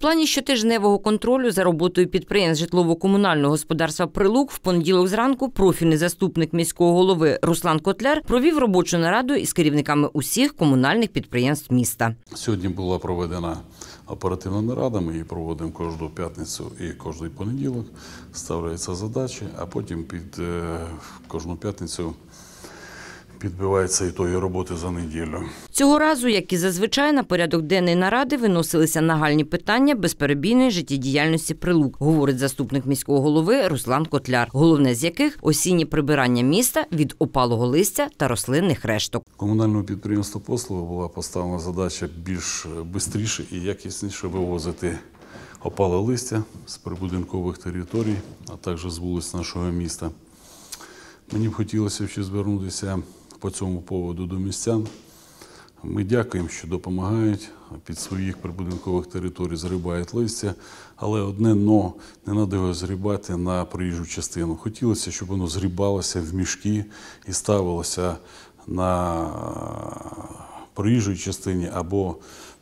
плані щотижневого контролю за роботою підприємств житлово-комунального господарства Прилук в понеділок зранку профільний заступник міського голови Руслан Котляр провів робочу нараду із керівниками усіх комунальних підприємств міста. Сьогодні була проведена оперативна нарада. Ми її проводимо кожну п'ятницю і кожний понеділок. Ставляються задачі, а потім під е, кожну п'ятницю підбивається і тої роботи за неділю. Цього разу, як і зазвичай, на порядок денний наради виносилися нагальні питання безперебійної життєдіяльності прилук, говорить заступник міського голови Руслан Котляр. Головне з яких осінні прибирання міста від опалого листя та рослинних решток. Комунальному підприємству послуги була поставлена задача більш швидше і якісніше вивозити. Опале листя з прибудинкових територій, а також з вулиць нашого міста. Мені б хотілося ще звернутися по цьому поводу до містян. Ми дякуємо, що допомагають під своїх прибудинкових територій зрибають листя, але одне но не треба його зрібати на проїжджу частину. Хотілося, щоб воно зрібалося в мішки і ставилося на проїжджій частині або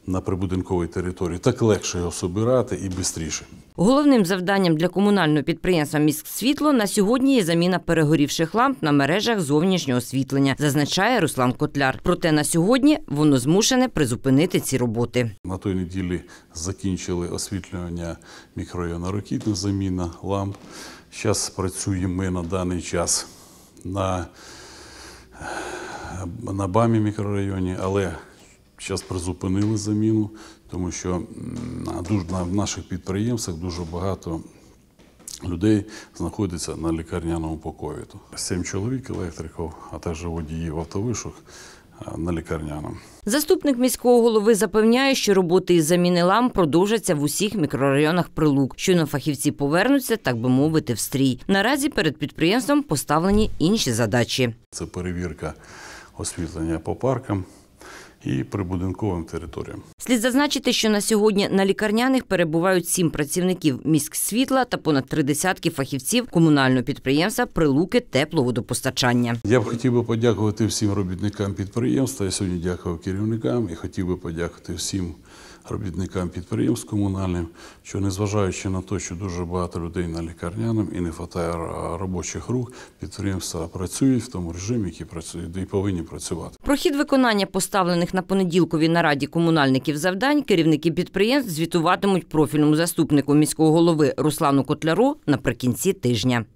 на прибудинковій території, так легше його собирати і швидше. Головним завданням для комунального підприємства «Міськсвітло» на сьогодні є заміна перегорівших ламп на мережах зовнішнього освітлення, зазначає Руслан Котляр. Проте на сьогодні воно змушене призупинити ці роботи. На той неділі закінчили освітлювання мікрорайону Рокітна заміна ламп. Зараз працюємо ми на даний час на на бамі мікрорайоні, але Зараз призупинили заміну, тому що на в наших підприємствах дуже багато людей знаходиться на лікарняному покові. Сім чоловік електриків, а також водіїв автовишок на лікарняному. Заступник міського голови запевняє, що роботи із заміни ламп продовжаться в усіх мікрорайонах прилук. Щойно фахівці повернуться, так би мовити, в стрій. Наразі перед підприємством поставлені інші задачі. Це перевірка освітлення по паркам і прибудинковим територіям. Слід зазначити, що на сьогодні на лікарняних перебувають сім працівників світла та понад три десятки фахівців комунального підприємства Прилуки тепловодопостачання. Я б хотів би подякувати всім робітникам підприємства. Я сьогодні дякував керівникам і хотів би подякувати всім робітникам підприємств комунальним, що незважаючи на те, що дуже багато людей на лікарняному і не вистачає робочих рук, підприємства працюють в тому режимі, який працюють і повинні працювати. Про хід виконання поставлених на понеділковій нараді комунальників завдань керівники підприємств звітуватимуть профільному заступнику міського голови Руслану Котляру наприкінці тижня.